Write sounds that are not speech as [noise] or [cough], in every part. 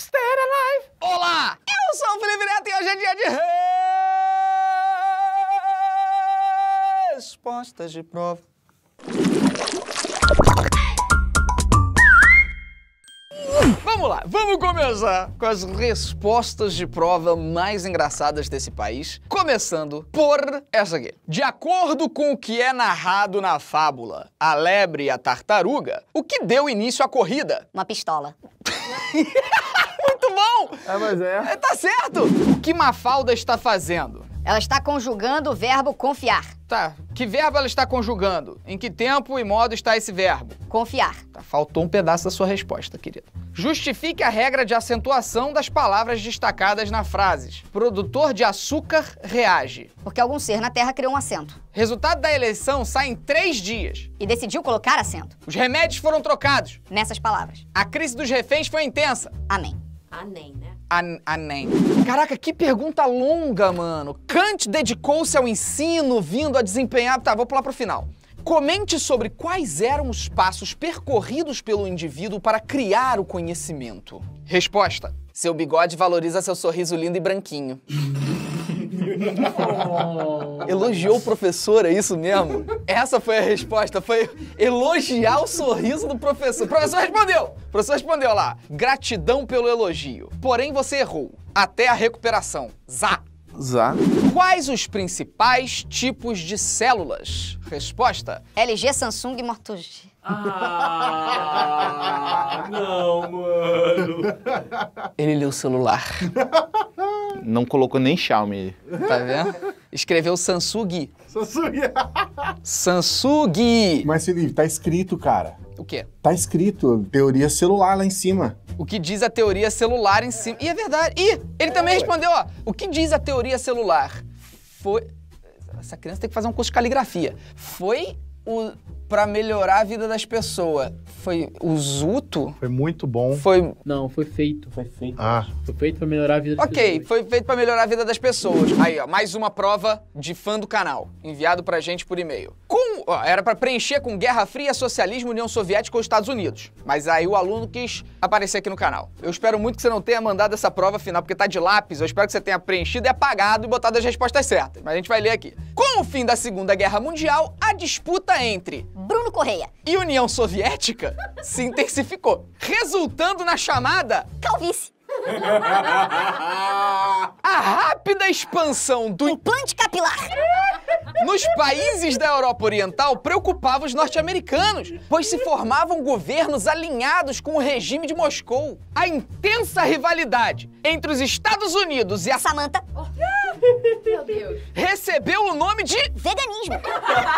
Stay alive! Olá! Eu sou o Felipe Neto e hoje é dia de respostas de prova. Vamos lá, vamos começar com as respostas de prova mais engraçadas desse país. Começando por essa aqui. De acordo com o que é narrado na fábula A Lebre e a Tartaruga, o que deu início à corrida? Uma pistola. [laughs] bom! É, mas é. é. Tá certo! O que Mafalda está fazendo? Ela está conjugando o verbo confiar. Tá. Que verbo ela está conjugando? Em que tempo e modo está esse verbo? Confiar. Tá, faltou um pedaço da sua resposta, querido. Justifique a regra de acentuação das palavras destacadas na frase. Produtor de açúcar reage. Porque algum ser na Terra criou um acento. Resultado da eleição sai em três dias. E decidiu colocar acento. Os remédios foram trocados. Nessas palavras. A crise dos reféns foi intensa. Amém. Anem, né? An Anem. Caraca, que pergunta longa, mano. Kant dedicou-se ao ensino, vindo a desempenhar. Tá, vou pular pro final. Comente sobre quais eram os passos percorridos pelo indivíduo para criar o conhecimento. Resposta: Seu bigode valoriza seu sorriso lindo e branquinho. [laughs] Elogiou o professor, é isso mesmo? Essa foi a resposta, foi elogiar o sorriso do professor. O professor respondeu! O professor respondeu lá, gratidão pelo elogio. Porém, você errou. Até a recuperação. Zá! Zá. Quais os principais tipos de células? Resposta: LG, Samsung e Ah, não, mano. Ele leu o celular. [laughs] Não colocou nem Xiaomi. Tá vendo? Escreveu Samsung. Samsung. Samsung! Mas, Felipe, tá escrito, cara. O quê? Tá escrito teoria celular lá em cima. O que diz a teoria celular em cima. E é verdade. E ele também respondeu, ó. O que diz a teoria celular? Foi. Essa criança tem que fazer um curso de caligrafia. Foi o para melhorar a vida das pessoas. Foi o Zuto? Foi muito bom. Foi. Não, foi feito. Foi feito. Ah. Foi feito pra melhorar a vida das okay, pessoas. Ok, foi feito para melhorar a vida das pessoas. Aí, ó, mais uma prova de fã do canal, enviado pra gente por e-mail. Com. Ó, era para preencher com Guerra Fria, Socialismo, União Soviética ou Estados Unidos. Mas aí o aluno quis aparecer aqui no canal. Eu espero muito que você não tenha mandado essa prova final, porque tá de lápis. Eu espero que você tenha preenchido e apagado e botado as respostas certas. Mas a gente vai ler aqui. Com o fim da Segunda Guerra Mundial, a disputa entre Bruno Correia. E União Soviética se intensificou, resultando na chamada calvície. A rápida expansão do implante capilar nos países da Europa Oriental preocupava os norte-americanos, pois se formavam governos alinhados com o regime de Moscou. A intensa rivalidade entre os Estados Unidos e a Samantha meu Deus. Recebeu o nome de veganismo.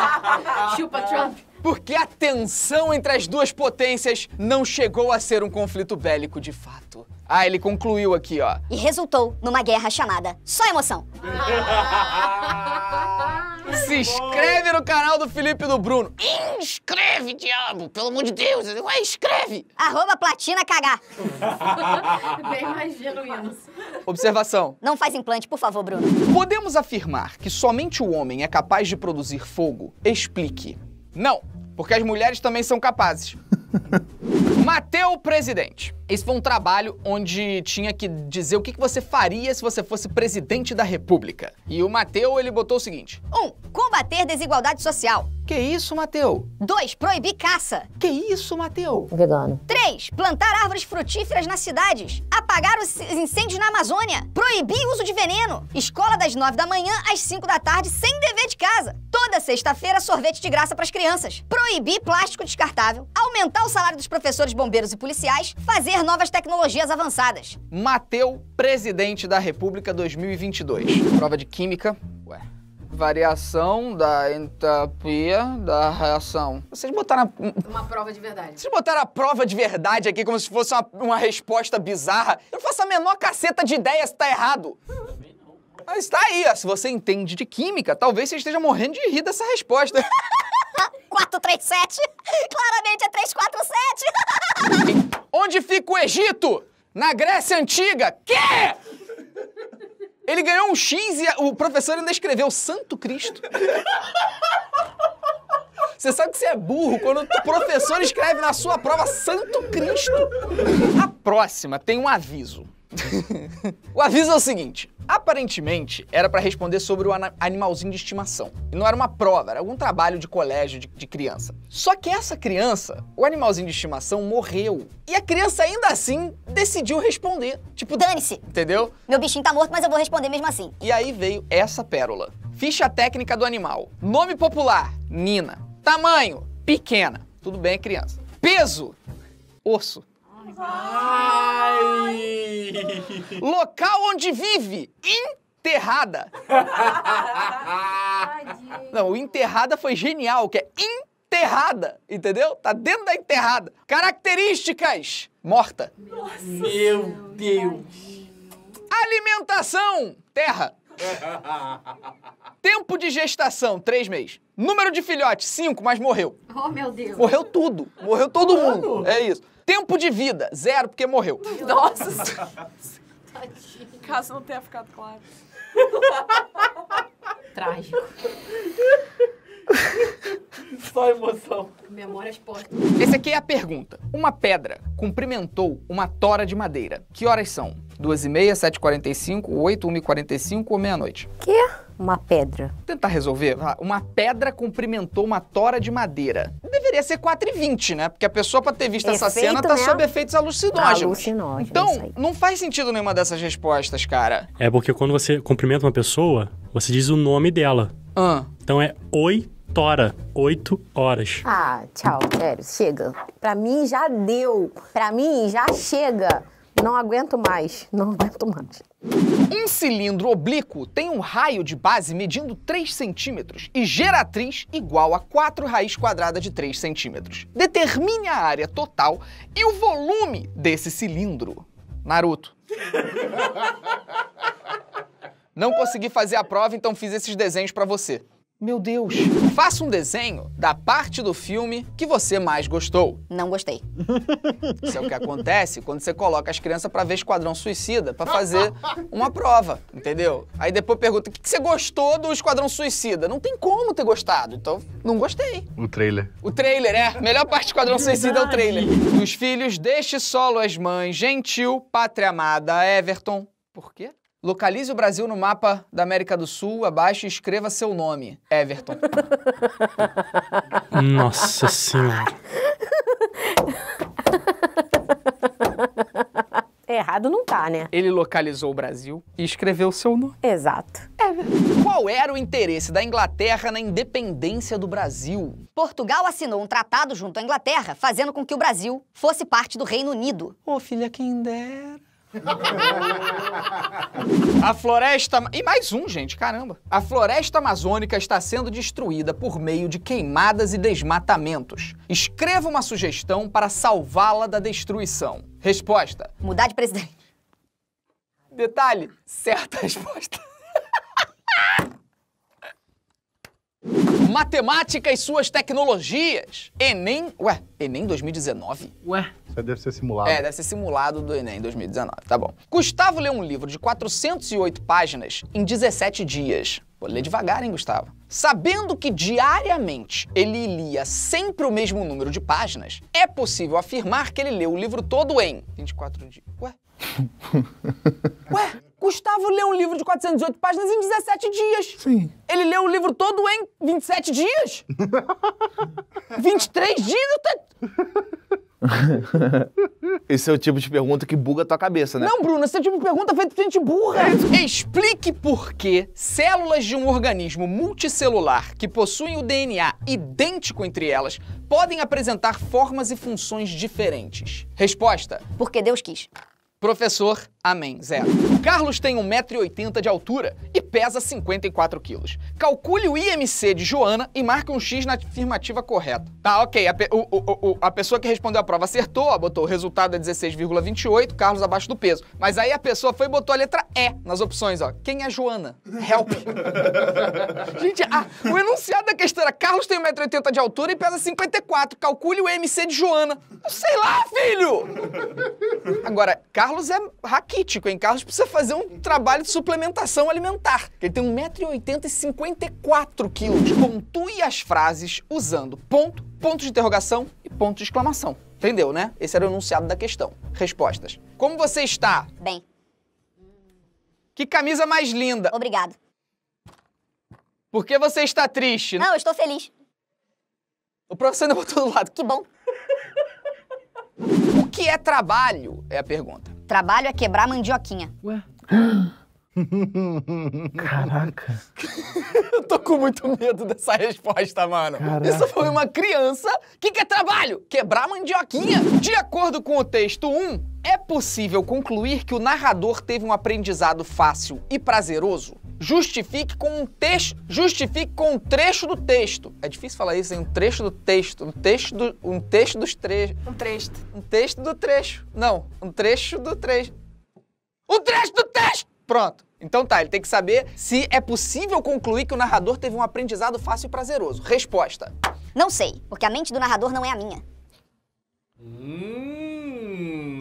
[laughs] Chupa Trump. Porque a tensão entre as duas potências não chegou a ser um conflito bélico de fato. Ah, ele concluiu aqui, ó. E resultou numa guerra chamada Só Emoção. [laughs] se inscreve no canal do Felipe e do Bruno. Inscreve, diabo! Pelo amor de Deus! Ué, inscreve. Arroba platina cagar. [laughs] Bem mais genuíno. Observação. Não faz implante, por favor, Bruno. Podemos afirmar que somente o homem é capaz de produzir fogo? Explique. Não, porque as mulheres também são capazes. [laughs] Mateu presidente. Esse foi um trabalho onde tinha que dizer o que você faria se você fosse presidente da república. E o Mateu, ele botou o seguinte. 1. Um, combater desigualdade social. Que isso, Mateu? 2. Proibir caça. Que isso, Mateu? Vegano. 3. Plantar árvores frutíferas nas cidades. Apagar os incêndios na Amazônia. Proibir o uso de veneno. Escola das 9 da manhã às 5 da tarde sem dever de casa. Toda sexta-feira, sorvete de graça para as crianças. Proibir plástico descartável. Aumentar o salário dos professores, bombeiros e policiais fazer novas tecnologias avançadas. Mateu, presidente da República 2022. Prova de química. Ué. Variação da entropia da reação. Vocês botaram. A... Uma prova de verdade. Vocês botaram a prova de verdade aqui como se fosse uma, uma resposta bizarra. Eu faço a menor caceta de ideia se tá errado. Mas tá aí, ó. se você entende de química, talvez você esteja morrendo de rir dessa resposta. [laughs] 437? [laughs] Claramente é 347! [laughs] Onde fica o Egito? Na Grécia Antiga! Quê? Ele ganhou um X e o professor ainda escreveu Santo Cristo. Você sabe que você é burro quando o professor escreve na sua prova Santo Cristo. A próxima tem um aviso. [laughs] o aviso é o seguinte: Aparentemente, era para responder sobre o animalzinho de estimação. E não era uma prova, era algum trabalho de colégio de, de criança. Só que essa criança, o animalzinho de estimação, morreu. E a criança ainda assim decidiu responder. Tipo, dane-se! Entendeu? Meu bichinho tá morto, mas eu vou responder mesmo assim. E aí veio essa pérola: ficha técnica do animal. Nome popular: Nina. Tamanho: pequena. Tudo bem, criança. Peso: osso. Ai. Local onde vive. Enterrada. Não, o enterrada foi genial, que é enterrada, entendeu? Tá dentro da enterrada. Características. Morta. Nossa Meu Deus. Deus. Alimentação. Terra. Tempo de gestação, três meses. Número de filhotes, cinco, mas morreu. Oh, meu Deus. Morreu tudo. Morreu todo mundo. É isso. Tempo de vida, zero, porque morreu. Nossa! Tadinho. Caso não tenha ficado claro. Trágico. Só emoção. Memórias portas. Esse aqui é a pergunta. Uma pedra cumprimentou uma tora de madeira. Que horas são? 2h30, 7h45, 8 h quarenta e 45 ou meia-noite? Que? uma pedra. Vou tentar resolver. Uma pedra cumprimentou uma tora de madeira. Deveria ser 20, né? Porque a pessoa, para ter visto Efeito, essa cena, tá né? sob efeitos alucinógenos. Alucinógenos. Então, não faz sentido nenhuma dessas respostas, cara. É porque quando você cumprimenta uma pessoa, você diz o nome dela. Ah. Então é oi tora, oito horas. Ah, tchau, sério, chega. Pra mim já deu. Pra mim já chega. Não aguento mais, não aguento mais. Um cilindro oblíquo tem um raio de base medindo 3 centímetros e geratriz igual a 4 raiz quadrada de 3 centímetros. Determine a área total e o volume desse cilindro. Naruto. Não consegui fazer a prova, então fiz esses desenhos para você. Meu Deus! Faça um desenho da parte do filme que você mais gostou. Não gostei. Isso é o que acontece quando você coloca as crianças para ver Esquadrão Suicida, para fazer uma prova, entendeu? Aí depois pergunta: o que, você gostou do Esquadrão Suicida? Não tem como ter gostado, então não gostei. O trailer. O trailer, é. Melhor parte do Esquadrão Suicida é o trailer. Os filhos deste solo as mães, gentil, pátria amada, Everton. Por quê? Localize o Brasil no mapa da América do Sul, abaixo e escreva seu nome, Everton. Nossa Senhora. [laughs] É, errado não tá, né? Ele localizou o Brasil e escreveu seu nome. Exato. É Qual era o interesse da Inglaterra na independência do Brasil? Portugal assinou um tratado junto à Inglaterra, fazendo com que o Brasil fosse parte do Reino Unido. Ô, oh, filha, quem dera. A floresta. E mais um, gente, caramba. A floresta amazônica está sendo destruída por meio de queimadas e desmatamentos. Escreva uma sugestão para salvá-la da destruição. Resposta: mudar de presidente. Detalhe: certa resposta. [laughs] Matemática e suas tecnologias. Enem. Ué, Enem 2019? Ué. Deve ser simulado. É, deve ser simulado do Enem 2019. Tá bom. Gustavo lê um livro de 408 páginas em 17 dias. Vou ler devagar, hein, Gustavo? Sabendo que diariamente ele lia sempre o mesmo número de páginas, é possível afirmar que ele leu o livro todo em 24 dias. Ué? [laughs] Ué? Gustavo leu um livro de 408 páginas em 17 dias. Sim. Ele leu o livro todo em 27 dias? 23 [laughs] dias? Eu tô... [laughs] Esse é o tipo de pergunta que buga a tua cabeça, né? Não, Bruno, esse é o tipo de pergunta feita por gente burra. Explique por que células de um organismo multicelular que possuem o DNA idêntico entre elas podem apresentar formas e funções diferentes. Resposta: Porque Deus quis. Professor Amém, zero. Carlos tem 1,80m de altura e pesa 54 quilos. Calcule o IMC de Joana e marque um X na afirmativa correta. Tá, ok. A, pe o, o, o, a pessoa que respondeu a prova acertou, ó, botou o resultado é 16,28, Carlos abaixo do peso. Mas aí a pessoa foi e botou a letra E nas opções, ó. Quem é Joana? Help. [laughs] Gente, a, o enunciado da questão era Carlos tem 1,80m de altura e pesa 54. Calcule o IMC de Joana. sei lá, filho! Agora, Carlos é hacking raquítico, hein? Carlos precisa fazer um trabalho de suplementação alimentar. Ele tem 1,80m e 54kg. Pontue as frases usando ponto, ponto de interrogação e ponto de exclamação. Entendeu, né? Esse era o enunciado da questão. Respostas. Como você está? Bem. Que camisa mais linda? Obrigado. Por que você está triste? Não, eu estou feliz. O professor ainda [laughs] botou do lado. Que bom. O que é trabalho? É a pergunta. Trabalho é quebrar mandioquinha. Ué? [gasps] Caraca. [laughs] Eu tô com muito medo dessa resposta, mano. Caraca. Isso foi uma criança O que é trabalho, quebrar mandioquinha. De acordo com o texto 1, é possível concluir que o narrador teve um aprendizado fácil e prazeroso? justifique com um texto, justifique com um trecho do texto. É difícil falar isso, hein? Um trecho do texto, um texto do, um texto dos trechos. Um trecho. Um texto do trecho. Não, um trecho do trecho. Um trecho do texto. Pronto. Então tá, ele tem que saber se é possível concluir que o narrador teve um aprendizado fácil e prazeroso. Resposta. Não sei, porque a mente do narrador não é a minha. Hum.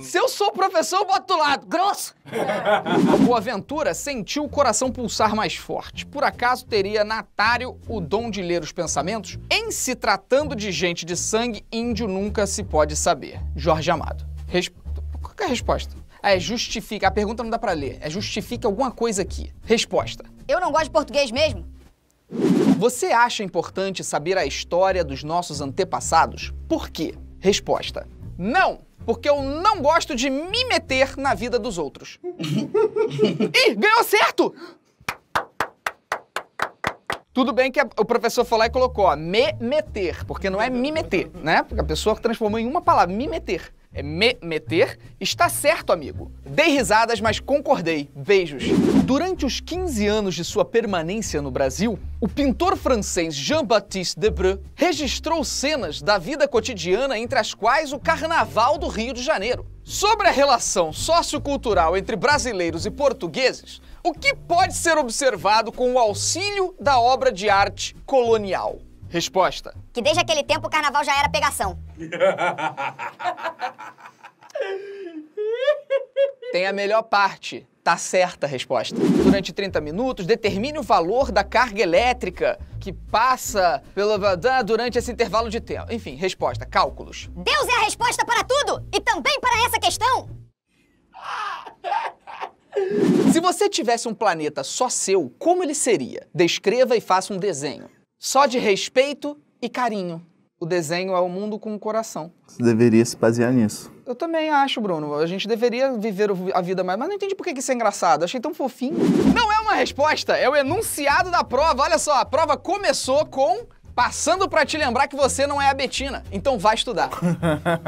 Se eu sou o professor, eu boto do lado. Grosso! [laughs] boa Ventura sentiu o coração pulsar mais forte. Por acaso teria Natário o dom de ler os pensamentos? Em se tratando de gente de sangue, índio nunca se pode saber. Jorge Amado. Resp... Qual é a resposta? Ah, é justifica. A pergunta não dá para ler. É justifica alguma coisa aqui. Resposta. Eu não gosto de português mesmo? Você acha importante saber a história dos nossos antepassados? Por quê? Resposta. Não! porque eu não gosto de me meter na vida dos outros. [laughs] Ih, ganhou certo! Tudo bem que a, o professor foi lá e colocou, ó, me meter, porque não é me meter, né? Porque a pessoa transformou em uma palavra, me meter é me meter, está certo, amigo. Dei risadas, mas concordei. Beijos. Durante os 15 anos de sua permanência no Brasil, o pintor francês Jean-Baptiste Debreu registrou cenas da vida cotidiana, entre as quais o Carnaval do Rio de Janeiro. Sobre a relação sociocultural entre brasileiros e portugueses, o que pode ser observado com o auxílio da obra de arte colonial? Resposta. Que desde aquele tempo o carnaval já era pegação. [laughs] Tem a melhor parte. Tá certa a resposta. Durante 30 minutos, determine o valor da carga elétrica que passa pelo durante esse intervalo de tempo. Enfim, resposta, cálculos. Deus é a resposta para tudo e também para essa questão. Se você tivesse um planeta só seu, como ele seria? Descreva e faça um desenho só de respeito e carinho. O desenho é o mundo com o coração. Você deveria se basear nisso. Eu também acho, Bruno. A gente deveria viver a vida mais. Mas não entendi por que isso é engraçado. Achei tão fofinho. Não é uma resposta, é o enunciado da prova. Olha só, a prova começou com Passando para te lembrar que você não é a Betina, então vai estudar.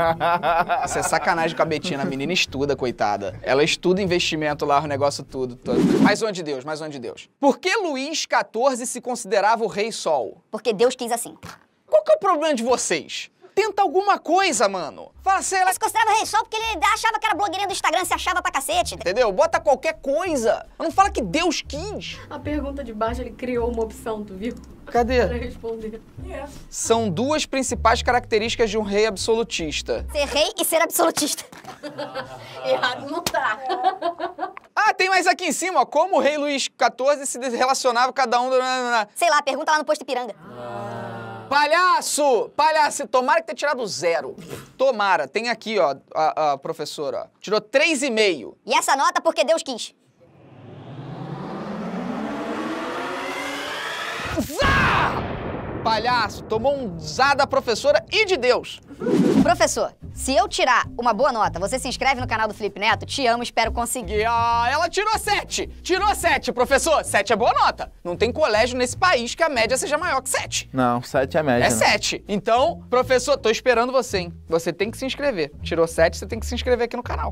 [laughs] Isso é sacanagem com a Betina, a menina estuda, coitada. Ela estuda investimento lá, o negócio tudo. Mais um de Deus, mais um de Deus. Por que Luís XIV se considerava o Rei Sol? Porque Deus quis assim. Qual que é o problema de vocês? tenta alguma coisa, mano. Fala, sei lá... Mas se considerava rei só porque ele achava que era blogueirinha do Instagram, se achava pra cacete. Entendeu? Bota qualquer coisa. Não fala que Deus quis. A pergunta de baixo, ele criou uma opção, tu viu? Cadê? [laughs] Pra responder. Yeah. É. São duas principais características de um rei absolutista. Ser rei e ser absolutista. [laughs] Errado não tá. [laughs] Ah, tem mais aqui em cima, ó. Como o rei Luís XIV se relacionava cada um... Sei lá, pergunta lá no posto Ipiranga. Ah. Palhaço! Palhaço, tomara que tenha tirado zero. Tomara, tem aqui, ó, a, a professora. Tirou três e meio. E essa nota porque Deus quis. Zá! Palhaço, tomou um zá da professora e de Deus. Professor, se eu tirar uma boa nota, você se inscreve no canal do Felipe Neto? Te amo, espero conseguir. Ah, ela tirou sete! Tirou sete, professor! Sete é boa nota. Não tem colégio nesse país que a média seja maior que sete. Não, sete é a média. É né? sete. Então, professor, tô esperando você, hein? Você tem que se inscrever. Tirou sete, você tem que se inscrever aqui no canal.